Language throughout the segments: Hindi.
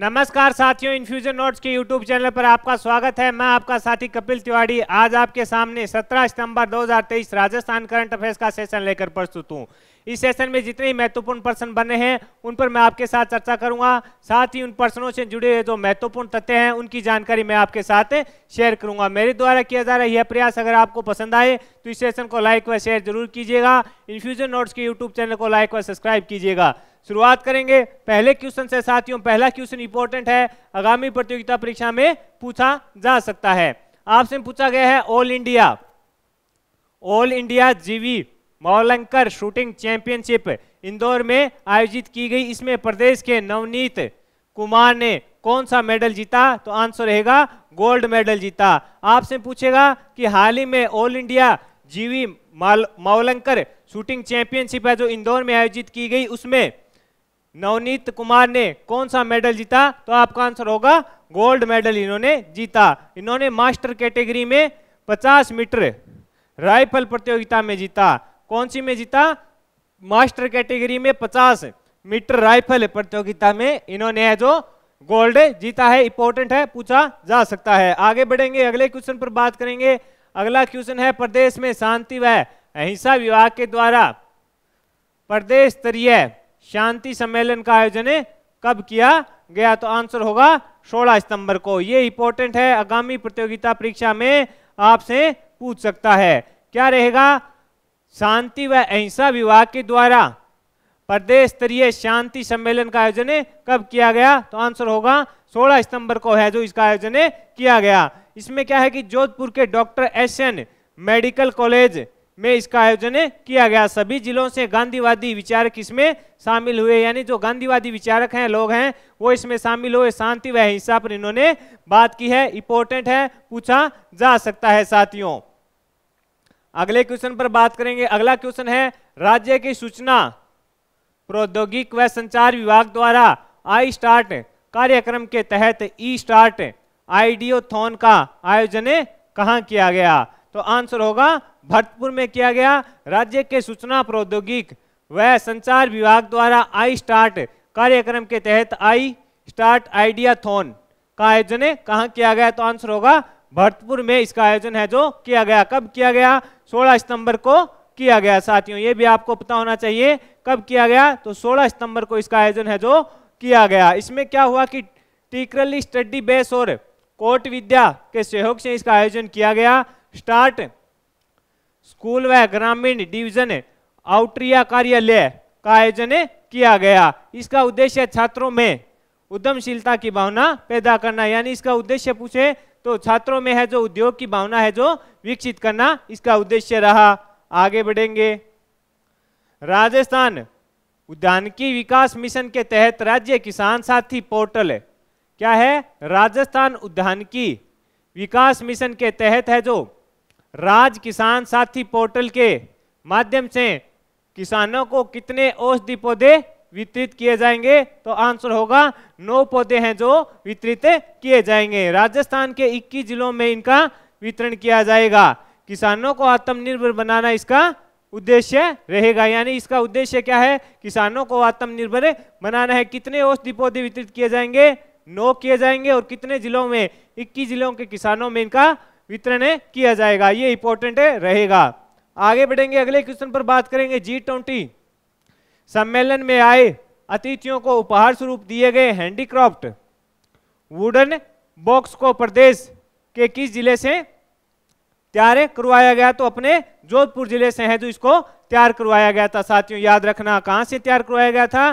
नमस्कार साथियों इन्फ्यूजन नोट्स के यूट्यूब चैनल पर आपका स्वागत है मैं आपका साथी कपिल तिवाड़ी आज आपके सामने 17 सितंबर 2023 राजस्थान करंट अफेयर्स का सेशन लेकर प्रस्तुत हूँ इस सेशन में जितने ही महत्वपूर्ण प्रश्न बने हैं उन पर मैं आपके साथ चर्चा करूंगा साथ ही उन प्रश्नों से जुड़े जो महत्वपूर्ण तथ्य हैं उनकी जानकारी मैं आपके साथ शेयर करूंगा मेरे द्वारा किया जा रहा यह प्रयास अगर आपको पसंद आए तो इस सेशन को लाइक व शेयर जरूर कीजिएगा इन्फ्यूजन नोट्स के यूट्यूब चैनल को लाइक व सब्सक्राइब कीजिएगा शुरुआत करेंगे पहले क्वेश्चन से साथियों पहला क्वेश्चन इंपॉर्टेंट है आगामी प्रतियोगिता परीक्षा में पूछा जा सकता है आपसे पूछा गया है ऑल इंडिया ऑल इंडिया जीवी मौलंकर शूटिंग चैंपियनशिप इंदौर में आयोजित की गई इसमें प्रदेश के नवनीत कुमार ने कौन सा मेडल जीता तो आंसर रहेगा गोल्ड मेडल जीता आपसे पूछेगा कि हाल ही में ऑल इंडिया जीवी मौलंकर शूटिंग चैंपियनशिप है जो इंदौर में आयोजित की गई उसमें नवनीत कुमार ने कौन सा मेडल जीता तो आपका आंसर होगा गोल्ड मेडल इन्होंने जीता इन्होंने मास्टर कैटेगरी में 50 मीटर राइफल प्रतियोगिता में जीता कौन सी में जीता मास्टर कैटेगरी में 50 मीटर राइफल प्रतियोगिता में इन्होंने जो गोल्ड जीता है इंपॉर्टेंट है पूछा जा सकता है आगे बढ़ेंगे अगले क्वेश्चन पर बात करेंगे अगला क्वेश्चन है प्रदेश में शांति व अहिंसा विभाग के द्वारा प्रदेश स्तरीय शांति सम्मेलन का आयोजन कब किया गया तो आंसर होगा 16 सितंबर को ये इंपॉर्टेंट है आगामी प्रतियोगिता परीक्षा में आपसे पूछ सकता है क्या रहेगा शांति व अहिंसा विभाग के द्वारा प्रदेश स्तरीय शांति सम्मेलन का आयोजन कब किया गया तो आंसर होगा 16 सितंबर को है जो इसका आयोजन किया गया इसमें क्या है कि जोधपुर के doctor S N medical college में इसका आयोजन किया गया सभी जिलों से गांधीवादी विचारक इसमें शामिल हुए यानी जो गांधीवादी विचारक हैं लोग हैं वो इसमें शामिल हुए शांति व हिंसा पर इन्होंने बात की है इंपॉर्टेंट है पूछा जा सकता है साथियों अगले क्वेश्चन पर बात करेंगे अगला क्वेश्चन है राज्य की सूचना प्रौद्योगिक व संचार विभाग द्वारा आई स्टार्ट कार्यक्रम के तहत ई स्टार्ट आईडियो थोन का आयोजन कहाँ किया गया तो आंसर होगा भरतपुर में किया गया राज्य के सूचना प्रौद्योगिक व संचार विभाग द्वारा आई स्टार्ट कार्यक्रम के तहत आई स्टार्ट आइडिया थोन का आयोजन कहा किया गया तो आंसर होगा भरतपुर में इसका आयोजन है जो किया गया कब किया गया 16 सितंबर को किया गया साथियों ये भी आपको पता होना चाहिए कब किया गया तो 16 सितंबर को इसका आयोजन है जो किया गया इसमें क्या हुआ कि टीकरली स्टडी बेस और कोट विद्या के सहयोग से इसका आयोजन किया गया स्टार्ट स्कूल व ग्रामीण डिवीजन आउटरिया कार्यालय का आयोजन किया गया इसका उद्देश्य छात्रों में उद्यमशीलता की भावना पैदा करना यानी इसका उद्देश्य पूछे तो छात्रों में है जो उद्योग की भावना है जो विकसित करना इसका उद्देश्य रहा आगे बढ़ेंगे राजस्थान उद्यान की विकास मिशन के तहत राज्य किसान साथी पोर्टल क्या है राजस्थान उद्यान की विकास मिशन के तहत है जो राज किसान साथी पोर्टल के माध्यम से किसानों को कितने औषधि पौधे वितरित किए जाएंगे तो आंसर होगा नौ पौधे हैं जो वितरित किए जाएंगे राजस्थान के 21 जिलों में इनका वितरण किया जाएगा किसानों को आत्मनिर्भर बनाना इसका उद्देश्य रहेगा यानी इसका उद्देश्य क्या है किसानों को आत्मनिर्भर बनाना है कितने औषधि पौधे वितरित किए जाएंगे नौ किए जाएंगे और कितने जिलों में इक्कीस जिलों के किसानों में इनका वितरण किया जाएगा ये इंपॉर्टेंट रहेगा आगे बढ़ेंगे अगले क्वेश्चन पर बात करेंगे जी ट्वेंटी सम्मेलन में आए अतिथियों को उपहार स्वरूप दिए गए हैंडीक्राफ्ट वुडन बॉक्स को प्रदेश के किस जिले से तैयार करवाया गया तो अपने जोधपुर जिले से है जो इसको तैयार करवाया गया था साथियों याद रखना कहां से तैयार करवाया गया था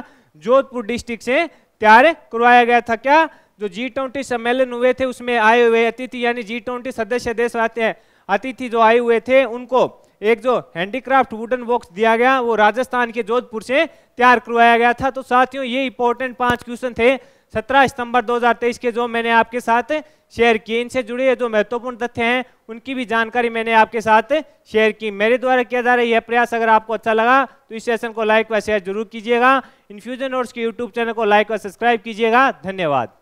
जोधपुर डिस्ट्रिक्ट से तैयार करवाया गया था क्या जो जी ट्वेंटी सम्मेलन हुए थे उसमें आए हुए अतिथि यानी जी ट्वेंटी सदस्य देश आते हैं अतिथि जो आए हुए थे उनको एक जो हैंडीक्राफ्ट वुडन बॉक्स दिया गया वो राजस्थान के जोधपुर से तैयार करवाया गया था तो साथियों ये इंपॉर्टेंट पांच क्वेश्चन थे 17 सितंबर 2023 के जो मैंने आपके साथ शेयर किए इनसे जुड़े जो महत्वपूर्ण तथ्य हैं उनकी भी जानकारी मैंने आपके साथ शेयर की मेरे द्वारा किया जा रहा है यह प्रयास अगर आपको अच्छा लगा तो इस सेशन को लाइक व शेयर जरूर कीजिएगा इन्फ्यूजन और उसके यूट्यूब चैनल को लाइक व सब्सक्राइब कीजिएगा धन्यवाद